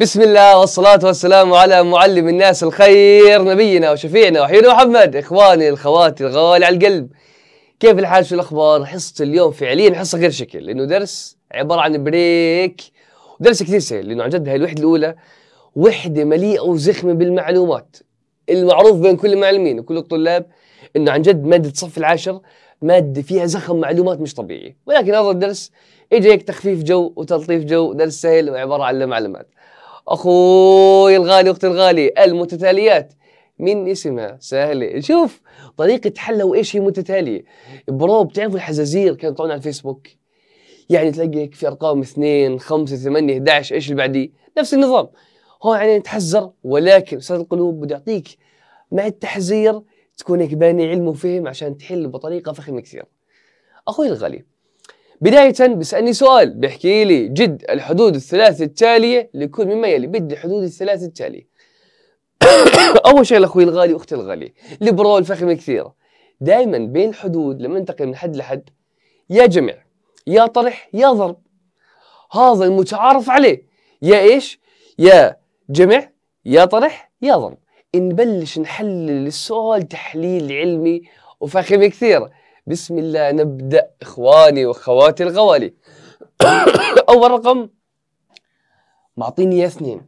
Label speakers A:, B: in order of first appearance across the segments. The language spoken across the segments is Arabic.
A: بسم الله والصلاة والسلام على معلم الناس الخير نبينا وشفيعنا وحبيبنا محمد إخواني الخواتي الغالي على القلب كيف الحال شو الأخبار حصة اليوم فعليا حصة غير شكل لأنه درس عبارة عن بريك درس كثير سهل لأنه عن جد هاي الوحدة الأولى وحدة مليئة وزخمة بالمعلومات المعروف بين كل المعلمين وكل الطلاب انه عن جد ماده الصف العاشر ماده فيها زخم معلومات مش طبيعي ولكن هذا الدرس اجى هيك تخفيف جو وتلطيف جو درس سهل وعباره عن معلومات اخوي الغالي اختي الغالي المتتاليات من اسمها سهلة شوف طريقة حلها وإيش هي متتالية برو بتعرفوا الحزازير كانوا يطلعون على الفيسبوك يعني تلاقي هيك في أرقام 2 5 8 11 إيش اللي بعديه نفس النظام هون يعني نتحزر ولكن أستاذ القلوب بده يعطيك مع التحذير تكونك باني علم وفهم عشان تحل بطريقة فخمة كثير أخوي الغالي بداية بيسألني سؤال بيحكي لي جد الحدود الثلاث التالية لكل مما يلي بدي الحدود الثلاث التالية أول شيء لأخوي الغالي وأختي الغالية ليبرول فخمة كثير دائما بين الحدود لما انتقل من حد لحد يا جمع يا طرح يا ضرب هذا المتعارف عليه يا ايش يا جمع يا طرح يا ضرب نبلش نحلل السؤال تحليل علمي وفخم كثير بسم الله نبدأ إخواني وأخواتي الغوالي أول رقم معطيني يا اثنين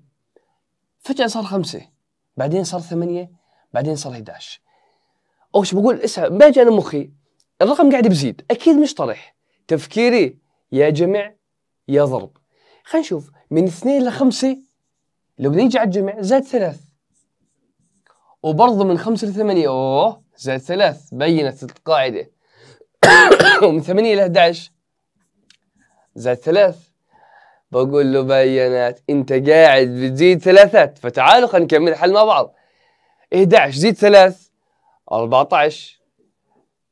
A: فجأة صار خمسة بعدين صار ثمانية بعدين صار 11 او شو بقول اسا باجي أنا مخي الرقم قاعد بزيد أكيد مش طرح تفكيري يا جمع يا ضرب خلينا نشوف من اثنين لخمسة لو بنيجي على الجمع زاد ثلاث وبرضه من خمسة لثمانية أوه زائد ثلاث بينت القاعدة ومن ثمانية إلى 11 زائد ثلاث بقول له بينات انت قاعد بتزيد ثلاثات فتعالوا خلينا نكمل الحل مع بعض 11 زيد ثلاث 14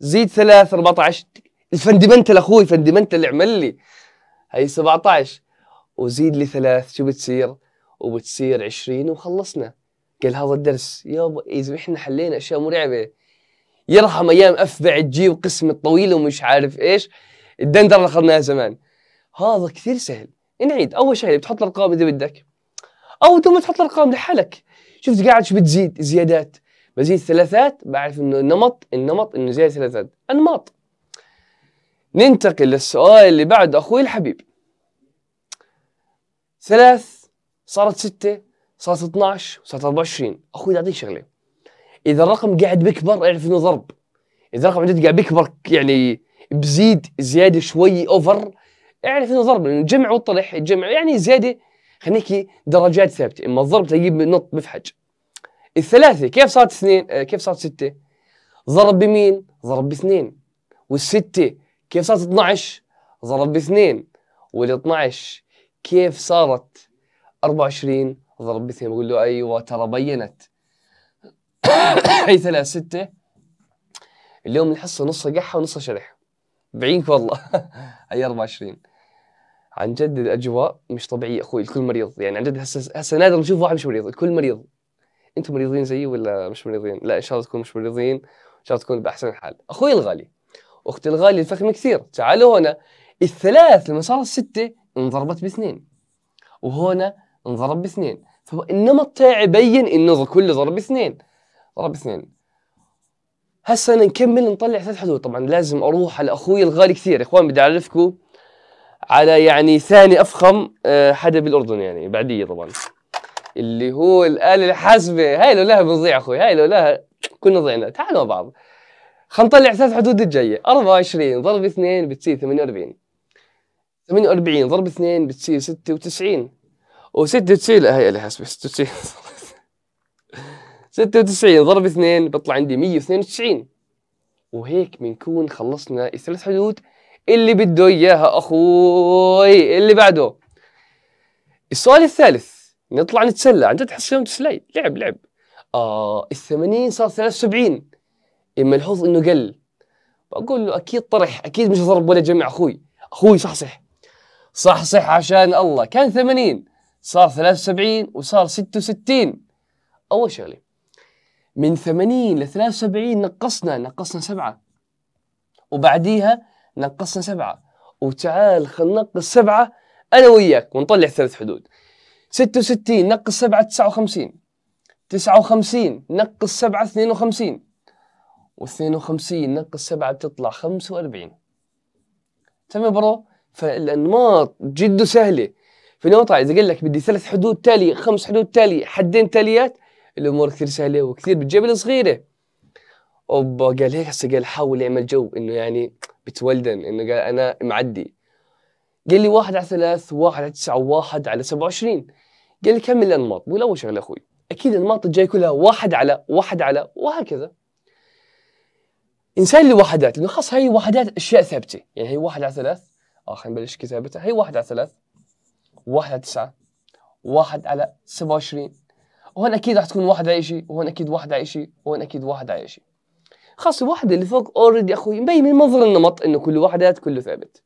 A: زيد ثلاث 14 الفندمنتال اخوي فندمنتال اعمل لي هي 17 وزيد لي ثلاث شو بتصير؟ وبتصير 20 وخلصنا قال هذا الدرس يابا اذا احنا حلينا اشياء مرعبه يرحم ايام اف بعد جي وقسم الطويله ومش عارف ايش الدندره اللي اخذناها زمان هذا كثير سهل نعيد اول شيء بتحط الارقام اذا بدك او ثم تحط الارقام لحالك شفت قاعد شو بتزيد زيادات بزيد ثلاثات بعرف انه النمط النمط انه زياده ثلاثات انماط ننتقل للسؤال اللي بعده اخوي الحبيب ثلاث صارت ستة صارت 12 وصارت 24 اخوي اعطيك شغله اذا الرقم قاعد بيكبر اعرف انه ضرب اذا الرقم قاعد بيكبر يعني بزيد زياده شوي اوفر اعرف انه ضرب لانه جمع وطرح جمع يعني زياده خليك درجات ثابته اما الضرب تلاقيه نط بفحج الثلاثه كيف صارت اثنين آه، كيف صارت سته ضرب بمين ضرب باثنين والسته كيف صارت 12 ضرب باثنين وال 12 كيف صارت 24 بثي بقول له ايوه ترى بينت هي ثلاث ستة اليوم الحصة نصها قحة ونصها شرح بعينك والله هي 24 عن جد الاجواء مش طبيعية اخوي الكل مريض يعني عن جد هسه هسه نادر نشوف واحد مش مريض الكل مريض انتم مريضين زيي ولا مش مريضين؟ لا ان شاء الله تكونوا مش مريضين ان شاء الله تكونوا باحسن حال اخوي الغالي اختي الغالي الفخمة كثير تعالوا هنا الثلاث لما صارت ستة انضربت باثنين وهنا انضرب باثنين فالنمط تاعي بين انه كل ضرب اثنين ضرب اثنين هسه انا نكمل نطلع ثلاث حدود طبعا لازم اروح على اخوي الغالي كثير اخوان بدي اعرفكم على يعني ثاني افخم آه، حدا بالاردن يعني بعديه طبعا اللي هو الاله الحاسبه هاي لو لها بنضيع اخوي هاي لو لها كنا ضيعنا تعالوا مع بعض خلينا نطلع ثلاث حدود الجايه 24 ضرب 2 بتصير 48 48 ضرب 2 بتصير 96 و96 هي اللي حسبي 96 96 ضرب 2 بطلع عندي 192 وهيك بنكون خلصنا الثلاث حدود اللي بده اياها اخوي اللي بعده السؤال الثالث نطلع نتسلى عن جد تحس تسلي لعب لعب آه ال 80 صار 73 اما الحظ انه قل بقول له اكيد طرح اكيد مش ضرب ولا جمع اخوي اخوي صحصح صحصح عشان الله كان 80 صار 73 وصار 66 أول شغلة من 80 ل 73 نقصنا نقصنا سبعة وبعديها نقصنا سبعة وتعال خل ننقص سبعة أنا وياك ونطلع ثلاث حدود 66 نقص 7 59 59 نقص 7 52 و52 نقص 7 بتطلع 45 تمام برو فالانماط جد سهله في نقطه إذا قال لك بدي ثلاث حدود تالية خمس حدود تالية حدين تاليات الامور كثير سهله وكثير بتجيب صغيره اوبا قال هيك هسه قال حاول يعمل جو انه يعني بتولدن انه قال انا معدي قال لي واحد على ثلاث واحد على تسعة واحد على سبعة وعشرين قال لي كمل الانماط بقول اول شغله اخوي اكيد الانماط الجاي كلها واحد على واحد على وهكذا انسان وحدات لانه خاص هي وحدات اشياء ثابته يعني هي واحد على ثلاث اه خلينا نبلش كتابتها هي واحد على ثلاث واحد على تسعة واحد على سبعة وعشرين وهون أكيد راح تكون واحد على شيء وهون أكيد واحد على شيء وهون أكيد واحد على شيء خاصة واحدة اللي فوق أوريدي أخوي مبين من منظر النمط إنه كل وحدات كله ثابت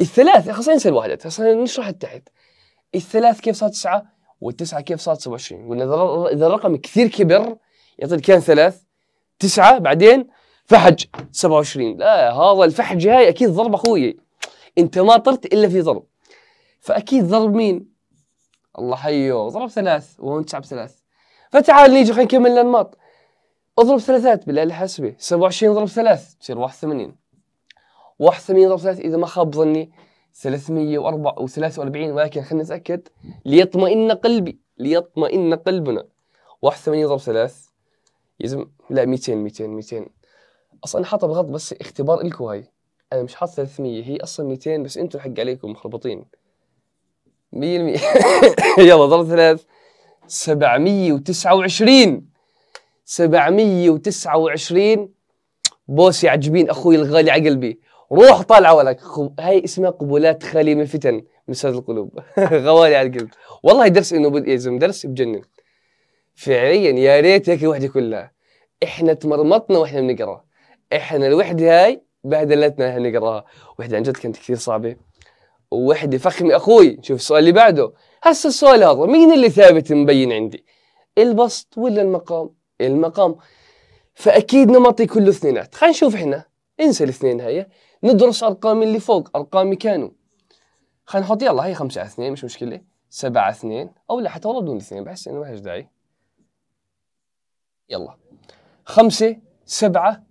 A: الثلاثة خلصنا ننسى الوحدات خلصنا نشرح التحت الثلاث كيف صار تسعة والتسعة كيف صارت 27 قلنا إذا الرقم كثير كبر يعطيك كان ثلاث تسعة بعدين فحج 27 لا هذا الفحج هاي أكيد ضرب أخوي أنت ما طرت إلا في ضرب فاكيد ضرب مين؟ الله حيو ضرب ثلاث وانت تعب ثلاث فتعال نيجي خلينا نكمل الانماط اضرب ثلاثات بالله الحاسبه 27 ضرب ثلاث تصير 81 81 ضرب ثلاث اذا ما خاب ظني 343 ولكن خلينا نتاكد ليطمئن قلبي ليطمئن قلبنا 81 ضرب ثلاث يزم لا 200 200 200 اصلا انا حاطه بالغلط بس اختبار لكم هاي انا مش حاطه 300 هي اصلا 200 بس انتم الحق عليكم مخربطين 100% يلا ضرب ثلاث 729 729 بوس يعجبين اخوي الغالي على قلبي روح طالعه ولك هاي اسمها قبولات خاليه من فتن من سد القلوب غوالي على القلب والله درس انه بد يزم درس بجنن فعليا يا ريت هيك الوحده كلها احنا تمرمطنا واحنا بنقرا احنا الوحده هاي بهدلتنا احنا نقراها وحده عن جد كانت كثير صعبه ووحده فخمة أخوي شوف السؤال اللي بعده هسا السؤال هذا مين اللي ثابت مبين عندي البسط ولا المقام المقام فأكيد نمطي كله اثنينات خلينا نشوف احنا انسى الاثنين هيا ندرس أرقام اللي فوق أرقامي كانوا خلينا نحط يلا هي خمسة على اثنين مش مشكلة سبعة على أو لا حتى والله بدون اثنين بحس إنه ما لهاش داعي يلا خمسة سبعة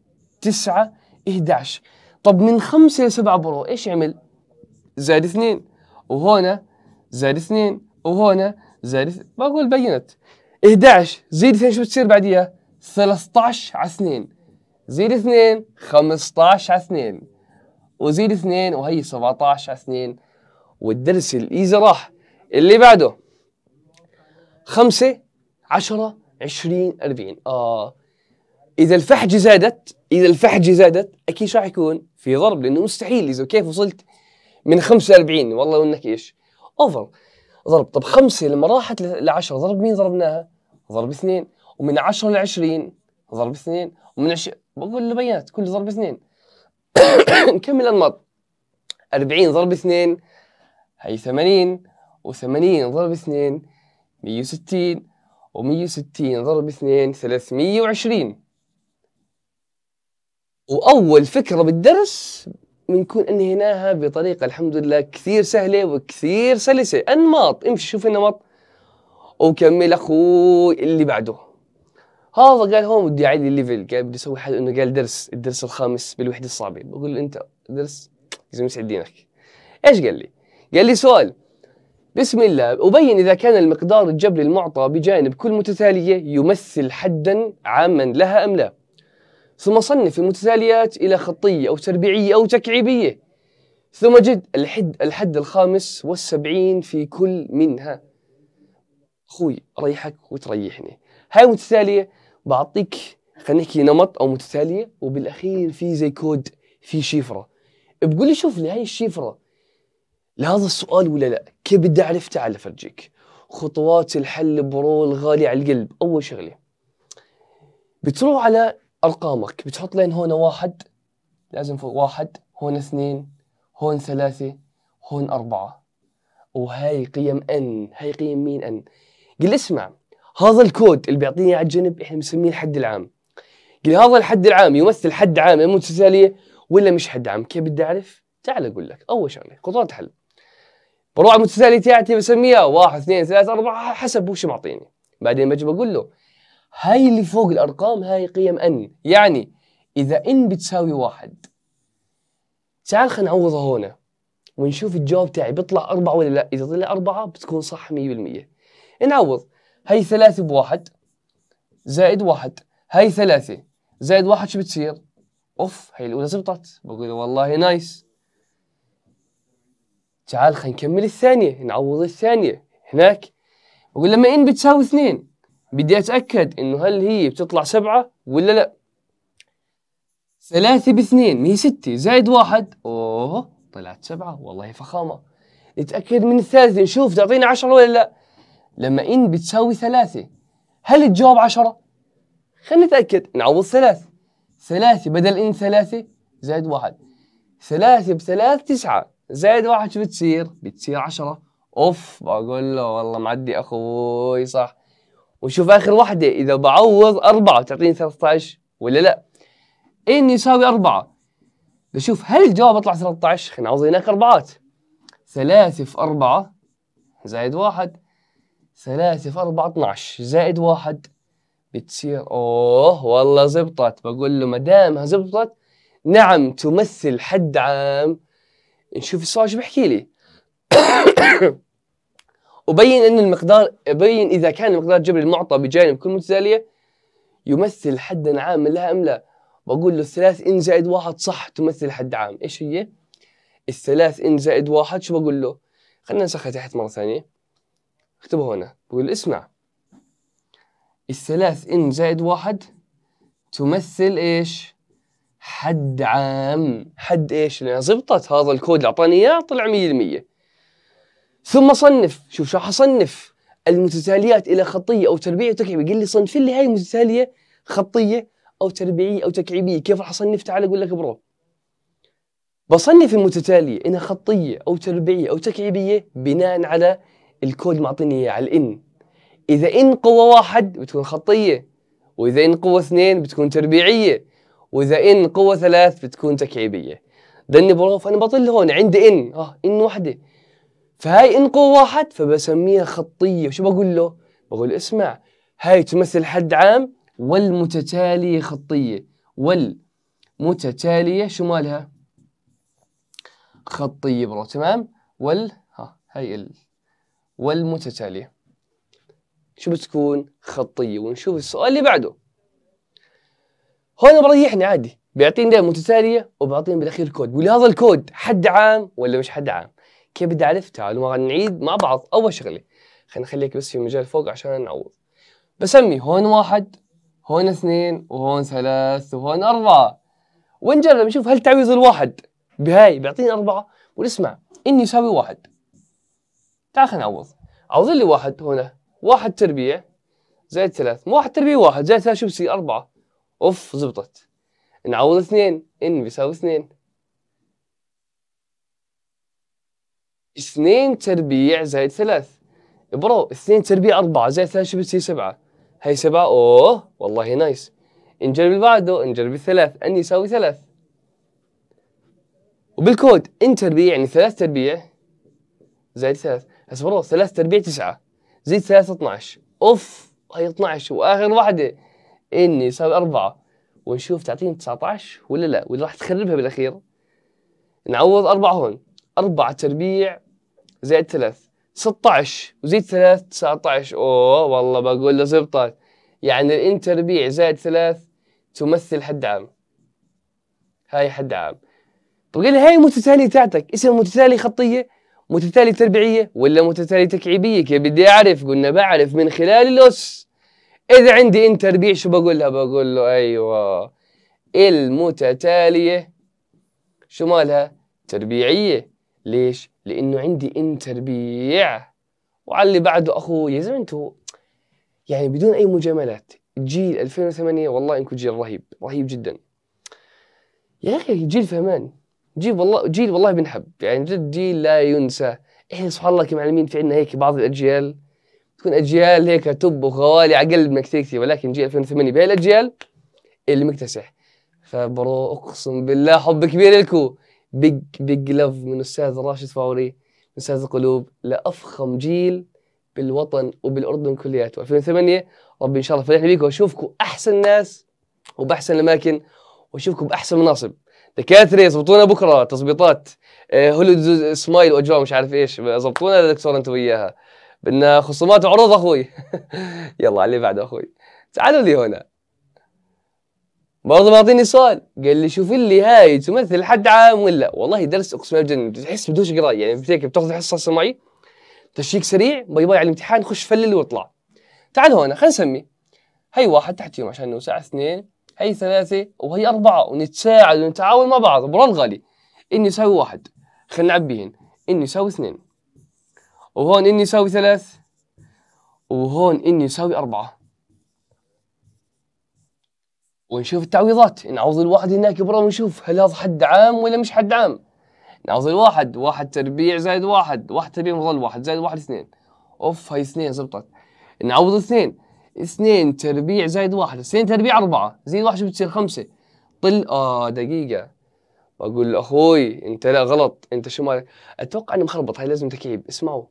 A: تسعة 11 طب من خمسة لسبعة برو ايش عمل؟ زائد 2 وهنا زائد 2 وهنا زائد بقول بينت 11 زيد 2 شو بتصير بعديها 13 على 2 زيد 2 15 على 2 وزيد 2 وهي 17 على 2 والدرس الايزي راح اللي بعده 5 10 20 40 اه اذا الفحجه زادت اذا الفحجه زادت اكيد شو راح يكون في ضرب لانه مستحيل اذا كيف وصلت من 45 والله وانك ايش اوفر ضرب طب خمسة لما راحت ل 10 ضرب مين ضربناها ضرب اثنين ومن 10 ل 20 ضرب اثنين ومن 20 بقول له بيانات كل ضرب اثنين نكمل انماط 40 ضرب اثنين هي 80 و80 ضرب اثنين 160 و160 ضرب 2 320 وأول فكرة بالدرس بنكون انهيناها بطريقه الحمد لله كثير سهله وكثير سلسه انماط امشي شوف النمط وكمل اخوي اللي بعده هذا قال هون بدي اعلي الليفل قال بدي اسوي حاله انه قال درس الدرس الخامس بالوحده الصعبه بقول له انت درس لازم يسعد دينك ايش قال لي؟ قال لي سؤال بسم الله أبين إذا كان المقدار الجبري المعطى بجانب كل متتالية يمثل حدا عاما لها أم لا ثم صنف المتتاليات إلى خطية أو تربيعية أو تكعيبية ثم جد الحد, الحد الخامس والسبعين في كل منها أخوي ريحك وتريحني هاي متتالية بعطيك خلينا نحكي نمط أو متتالية وبالأخير في زي كود في شفرة بقول لي شوف لي هاي الشفرة لهذا السؤال ولا لا كيف بدي أعرف تعال أفرجيك خطوات الحل برول غالي على القلب أول شغلة بتروح على ارقامك بتحط لين هون واحد لازم فوق واحد هون اثنين هون ثلاثه هون اربعه وهي قيم ان هي قيم مين ان قل اسمع هذا الكود اللي بيعطيني على الجنب احنا بنسميه الحد العام قل هذا الحد العام يمثل حد عام المتتاليه ولا مش حد عام كيف بدي اعرف تعال اقول لك اول شغله خطوات حل بروح على المتتاليه تاعتي بسميها واحد اثنين ثلاثة أربعة حسب وش معطيني بعدين بجي بقول له هاي اللي فوق الأرقام هاي قيم n يعني إذا n بتساوي واحد تعال خلينا نعوضها هنا ونشوف الجواب تاعي بيطلع أربعة ولا لا إذا طلع أربعة بتكون صح مية بالمية نعوض هاي ثلاثة بواحد زائد واحد هاي ثلاثة زائد واحد شو بتصير أوف هاي الأولى زبطت بقول والله نايس تعال خلينا نكمل الثانية نعوض الثانية هناك بقول لما ان بتساوي اثنين بدي اتاكد انه هل هي بتطلع سبعه ولا لا ثلاثة باثنين ما هي ستة زائد واحد اوه طلعت سبعة والله فخامة نتأكد من الثالثة نشوف تعطينا عشرة ولا لا لما ان بتساوي ثلاثة هل الجواب عشرة؟ خلينا نتأكد نعوض ثلاث ثلاثة بدل ان ثلاثة زائد واحد ثلاثة بثلاث تسعة زائد واحد شو بتصير؟ بتصير عشرة اوف بقول له والله معدي اخوي صح وشوف اخر واحده اذا بعوض اربعه تعطيني 13 ولا لا؟ ان يساوي اربعه بشوف هل الجواب يطلع 13؟ خلينا نعوض هناك اربعات. ثلاثة في أربعة زائد واحد ثلاثة في أربعة 12 زائد واحد بتصير أوه والله زبطت بقول له ما دامها زبطت نعم تمثل حد عام نشوف السؤال شو بحكي لي وبين أن المقدار بين إذا كان مقدار جبر المعطى بجانب كل متتالية يمثل حدا عاما لها أم لا بقول له الثلاث إن زائد واحد صح تمثل حد عام إيش هي؟ الثلاث إن زائد واحد شو بقول له؟ خلينا نسخها تحت مرة ثانية اكتبها هنا بقول اسمع الثلاث إن زائد واحد تمثل إيش؟ حد عام حد إيش؟ لأن زبطت هذا الكود اللي أعطاني إياه طلع 100% ثم صنف شوف شو حصنف المتتاليات الى خطيه او تربيعيه وتكعيبيه قال لي صنف لي هاي المتتاليه خطيه او تربيعيه او تكعيبيه كيف راح اصنف تعال اقول لك برو بصنف المتتاليه انها خطيه او تربيعيه او تكعيبيه بناء على الكود معطيني اياه على الان اذا ان قوه واحد بتكون خطيه واذا ان قوه اثنين بتكون تربيعيه واذا ان قوه ثلاث بتكون تكعيبيه دني برو فانا بطل هون عندي ان اه ان وحده فهاي إن واحد فبسميها خطية وشو بقول له؟ بقول اسمع هاي تمثل حد عام والمتتالية خطية والمتتالية شو مالها؟ خطية برو تمام؟ وال ها هاي ال والمتتالية شو بتكون؟ خطية ونشوف السؤال اللي بعده هون بريحني عادي بيعطيني متتالية وبعطيني بالأخير كود بقول هذا الكود حد عام ولا مش حد عام كيف بدي أعرف تعالوا نعيد مع بعض أول شغلة خلينا نخليك بس في مجال فوق عشان نعوض بسمي هون واحد هون اثنين وهون ثلاث وهون أربعة ونجرب نشوف هل تعويض الواحد بهاي بيعطيني أربعة ونسمع إني يساوي واحد تعال خلينا نعوض عوض لي واحد هنا واحد تربيع زائد ثلاث مو واحد تربيع واحد زائد ثلاث شو بصير أربعة أوف زبطت نعوض اثنين إن بيساوي اثنين اثنين تربيع زائد ثلاث برو اثنين تربيع أربعة زائد ثلاث شو بتصير سبعة هي سبعة اوه والله نايس انجرب اللي بعده انجرب الثلاث ان يساوي ثلاث وبالكود ان تربيع يعني ثلاث تربيع زائد ثلاث هسه برو ثلاث تربيع تسعة زيد ثلاث 12 اوف هي 12 واخر واحده ان يساوي أربعة ونشوف تعطيني 19 ولا لا ولا راح تخربها بالاخير نعوض أربعة هون أربعة تربيع زائد ثلاث 16 وزيد ثلاث 19 اوه والله بقول له زبطت يعني الان تربيع زائد ثلاث تمثل حد عام هاي حد عام طب قال هاي متتالية تاعتك اسم متتالية خطيه متتالية تربيعيه ولا متتالية تكعيبيه كيف بدي اعرف قلنا بعرف من خلال الاس اذا عندي ان تربيع شو بقولها بقول له ايوه المتتاليه شو مالها تربيعيه ليش؟ لانه عندي انتربيع وعلى اللي بعده اخوي يا زلمه انتوا يعني بدون اي مجاملات جيل 2008 والله انكم جيل رهيب رهيب جدا يا اخي جيل فهمان جيل والله جيل والله بنحب يعني جد جيل لا ينسى احنا سبحان الله كمعلمين في عندنا هيك بعض الاجيال تكون اجيال هيك تب وخوالي على كثير كثير ولكن جيل 2008 بهالاجيال الاجيال اللي مكتسح فبرو اقسم بالله حب كبير لكم بيج بيج لف من الاستاذ راشد فاوري من استاذ القلوب لافخم جيل بالوطن وبالاردن كلياته 2008 ربي ان شاء الله فرحنا بيكم واشوفكم احسن ناس وباحسن الاماكن واشوفكم باحسن مناصب دكاتره يظبطونا بكره تظبيطات آه، هوليوود سمايل واجواء مش عارف ايش ظبطونا يا دكتور انت وياها بدنا خصومات وعروض اخوي يلا على اللي بعده اخوي تعالوا لي هنا برضه معطيني سؤال قال لي شوف لي هاي تمثل حد عام ولا والله درس اقسم بالله تحس بدوش قرايه يعني بتيك بتاخذ حصه سمعي تشيك سريع باي باي على الامتحان خش فلل واطلع تعال هون خلينا نسمي هي واحد تحتيهم عشان ساعة اثنين هي ثلاثة وهي أربعة ونتساعد ونتعاون مع بعض برا الغالي إني يساوي واحد خلينا نعبيهن إني يساوي اثنين وهون إني يساوي ثلاث وهون إني يساوي أربعة ونشوف التعويضات نعوض الواحد هناك برا ونشوف هل هذا حد عام ولا مش حد عام نعوض الواحد واحد تربيع زائد واحد واحد تربيع مظل واحد زائد واحد اثنين اوف هاي اثنين زبطت نعوض اثنين اثنين تربيع زائد واحد اثنين تربيع أربعة زائد واحد شو بتصير خمسة طل آه دقيقة بقول أخوي أنت لا غلط أنت شو مالك أتوقع أني مخربط هاي لازم تكعيب اسمعوا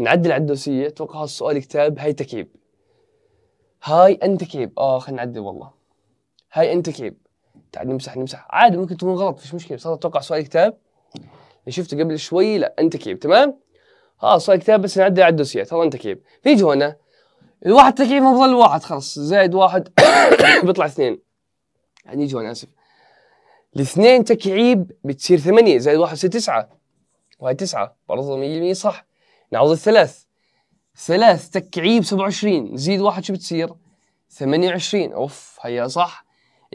A: نعدل على الدوسية أتوقع هذا السؤال كتاب هاي تكعيب هاي أنت كيب آه خلينا نعدل والله هاي انت كيب تعال نمسح نمسح عادي ممكن تكون غلط مش مشكله بس اتوقع سؤال كتاب اللي شفته قبل شوي لا انت كيب تمام ها آه، سؤال كتاب بس نعدي على الدوسيات ترى انت كيب نيجي هنا الواحد تكيب ما بظل واحد خلاص زائد واحد بيطلع اثنين يعني يجي هون اسف الاثنين تكعيب بتصير ثمانية زائد واحد بتصير تسعة وهي تسعة برضه مية مية صح نعوض الثلاث ثلاث تكعيب سبعة وعشرين زيد واحد شو بتصير ثمانية وعشرين اوف هيا صح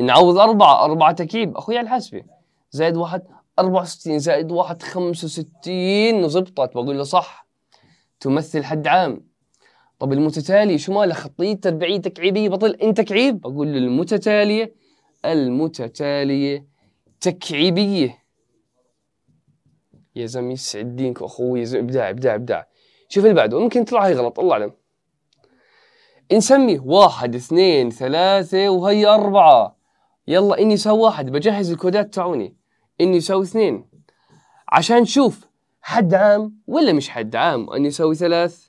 A: نعوض أربعة أربعة أخوي على الحاسبة زائد واحد 64 زائد واحد 65 وزبطت بقول له صح تمثل حد عام طب المتتالي شو ماله خطية تربيعية تكعيبية بطل أنت تكعيب بقول له المتتالية المتتالية تكعيبية يا زلمة يسعد دينك أخوي يا زلمة إبداع إبداع إبداع شوف اللي بعده ممكن تطلع هي غلط الله أعلم نسمي واحد اثنين ثلاثة وهي أربعة يلا اني سو واحد بجهز الكودات تعوني اني سو اثنين عشان نشوف حد عام ولا مش حد عام أن يساوي ثلاث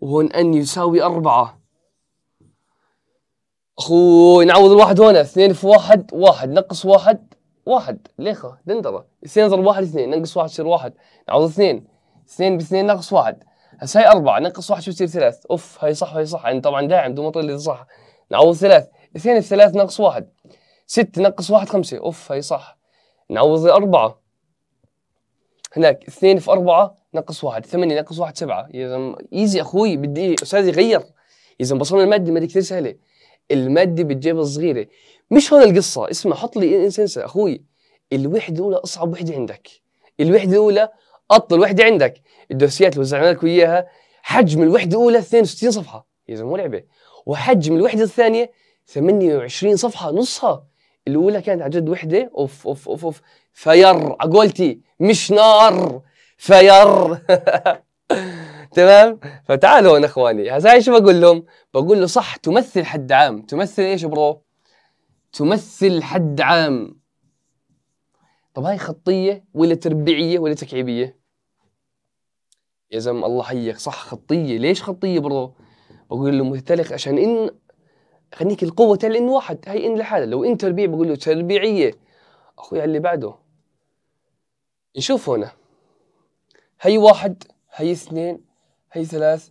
A: وهون أن يساوي أربعة أخوي نعوض الواحد هنا اثنين في واحد واحد نقص واحد واحد ليخة دندرة اثنين ضرب واحد اثنين نقص واحد يصير واحد نعوض اثنين اثنين باثنين نقص واحد هسا هي أربعة نقص واحد شو يصير ثلاث أوف هي صح هاي صح أنا طبعا داعم دو مطل صح نعوض ثلاث 2 في 3 ناقص 1 6 ناقص 1 5 اوف هي صح نعوض أربعة هناك 2 في 4 ناقص 1 8 ناقص 1 7 يا زلمه ايزي اخوي بدي أستاذ استاذي غير يا زلمه بصمه الماده ماده كثير سهله الماده بتجيب الصغيره مش هون القصه اسمع حط لي انسنسا اخوي الوحده الاولى اصعب وحده عندك الوحده الاولى اطول وحده عندك الدوسيات اللي وزعنا لك اياها حجم الوحده الاولى 62 صفحه يا زلمه مو لعبه وحجم الوحده الثانيه 28 صفحه نصها الاولى كانت عن جد وحده اوف اوف اوف اوف فير عقولتي مش نار فير تمام فتعالوا هون اخواني هسا ايش بقول لهم بقول له صح تمثل حد عام تمثل ايش برو تمثل حد عام طب هاي خطيه ولا تربيعيه ولا تكعيبيه يا زلمه الله حيك صح خطيه ليش خطيه برو بقول له مثلث عشان ان خليك القوه تاع الان واحد هي ان لحالها لو ان تربيع بقول له تربيعيه اخويا اللي بعده نشوف هنا هي واحد هي اثنين هي ثلاث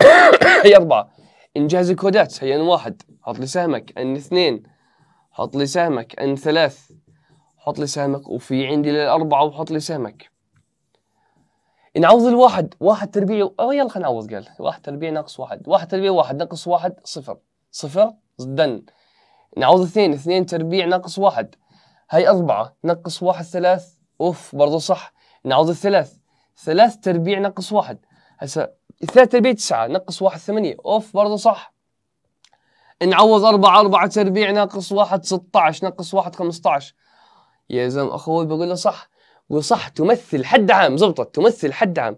A: هي اربعه انجاز الكودات هي ان واحد حط لي سهمك ان اثنين حط لي سهمك ان ثلاث حط لي سهمك وفي عندي الاربعة وحط لي سهمك نعوض الواحد واحد تربيع أو يلا خلينا نعوض قال واحد تربيع ناقص واحد واحد تربيع واحد ناقص واحد صفر صفر ضدن نعوض اثنين اثنين تربيع ناقص واحد هاي أربعة ناقص واحد ثلاث أوف برضو صح نعوض الثلاث ثلاث تربيع ناقص واحد هسا ثلاث تربيع تسعة ناقص واحد ثمانية أوف برضو صح نعوض أربعة أربعة تربيع ناقص واحد ستة ناقص واحد خمسة يا زلمة أخوي بقول له صح وصح تمثل حد عام زبطت تمثل حد عام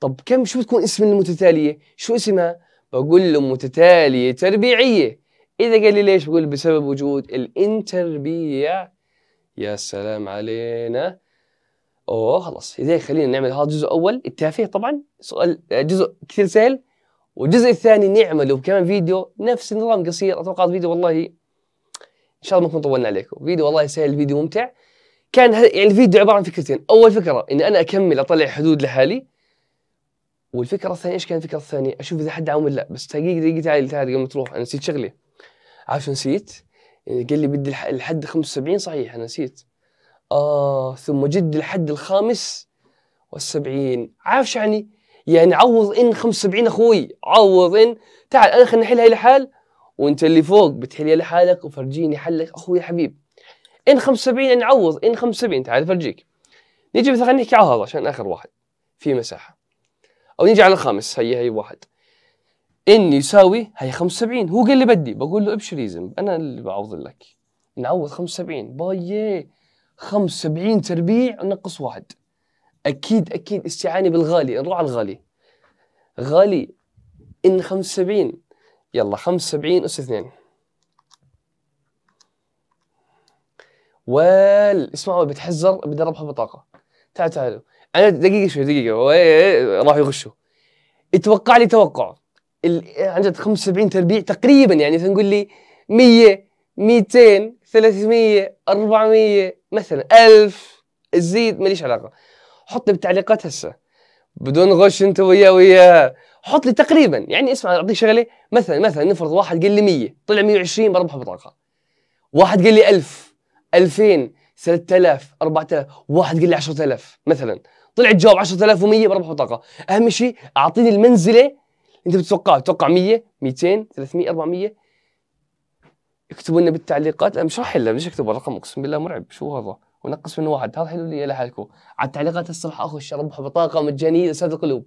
A: طب كم شو بتكون اسم المتتالية شو اسمها بقول له متتاليه تربيعيه اذا قال لي ليش بقول بسبب وجود الانتربيع يا سلام علينا اوه خلاص اذا خلينا نعمل هذا الجزء الاول التافه طبعا سؤال جزء كثير سهل والجزء الثاني نعمله كمان فيديو نفس النظام قصير اتوقع فيديو والله ان شاء الله ما نكون طولنا عليكم فيديو والله سهل فيديو ممتع كان يعني الفيديو عباره عن فكرتين اول فكره اني انا اكمل اطلع حدود لحالي والفكره الثانيه ايش كانت الفكره الثانيه؟ اشوف اذا حد عاون لا بس دقيقه دقيقه تعال تعال قبل تروح انا نسيت شغلي عارف نسيت؟ يعني قال لي بدي الحد 75 صحيح انا نسيت اه ثم جد الحد الخامس والسبعين عارف شو يعني؟ يعني عوض ان 75 اخوي عوض ان تعال انا خلينا هاي لحال وانت اللي فوق بتحلها لحالك وفرجيني حلك اخوي حبيب ان 75 يعني عوض ان 75 تعال فرجيك نيجي مثلا نحكي على هذا عشان اخر واحد في مساحه او نيجي على الخامس هي هي واحد ان يساوي هي 75 هو قال لي بدي بقول له ابشر يزن انا اللي بعوض لك نعوض 75 باي 75 تربيع نقص واحد اكيد اكيد استعاني بالغالي نروح على الغالي غالي ان 75 يلا 75 اس 2 وال اسمعوا بتحزر بدربها بطاقه تعال تعالوا انا دقيقه شوي دقيقه هو إيه، إيه، راح يغشوا اتوقع لي توقع عن جد 75 تربيع تقريبا يعني مثلا نقول لي 100 200 300 400 مثلا 1000 زيد ماليش علاقه حط لي بالتعليقات هسه بدون غش انت وياه وياه حط لي تقريبا يعني اسمع اعطيك شغله مثلا مثلا نفرض واحد قال لي 100 طلع 120 بربح بطاقه واحد قال لي 1000 2000 3000 4000 واحد قال لي 10000 مثلا طلع الجواب 10100 بربح بطاقه اهم شيء اعطيني المنزله انت بتتوقعها بتتوقع 100 200 300 400 اكتبوا لنا بالتعليقات انا مش راح احلها مش اكتب الرقم اقسم بالله مرعب شو هذا ونقص من واحد هذا حلو لي لحالكم على التعليقات هسه راح اخش اربح بطاقه مجانيه لاستاذ القلوب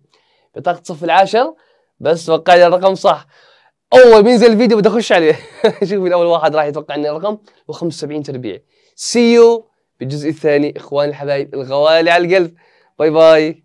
A: بطاقه الصف العاشر بس توقع لي الرقم صح اول بينزل الفيديو بدي اخش عليه شوف الاول واحد راح يتوقع لي الرقم و75 تربيع سي يو بالجزء الثاني اخواني الحبايب الغوالي على القلب باي باي